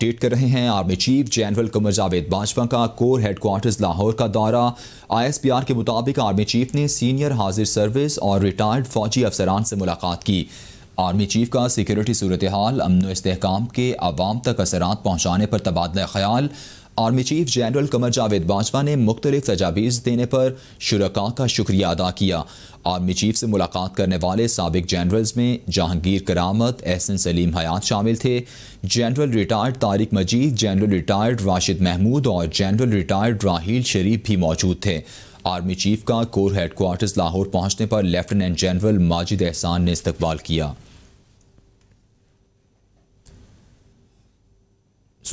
date कर रहे हैं army chief general Qamar Javed Bajwa का कोर हेडक्वार्टर्स लाहौर का दौरा आईएसपीआर के मुताबिक आर्मी चीफ ने सीनियर हाजिर सर्विस और रिटायर्ड फौजी अफसरान से मुलाकात की आर्मी चीफ का सिक्योरिटी सूरत हाल अमन इसकाम के आवाम तक असरात पहुँचाने पर तबादला ख्याल army chief general Qamar Javed Bajwa ने मुख्तलिफ तजावीज़ देने पर शुरा का शुक्रिया अदा किया आर्मी चीफ से मुलाकात करने वाले सबक जनरल्स में जहांगीर करामत एहसन सलीम हयात शामिल थे general retired Tariq Majeed general retired Rashid Mahmood और जनरल रिटायर्ड राहील शरीफ भी मौजूद थे आर्मी चीफ का कोर हेडकोार्टर्स लाहौर पहुँचने पर लेफ्टिनेंट जनरल माजिद एहसान ने इस्तबाल किया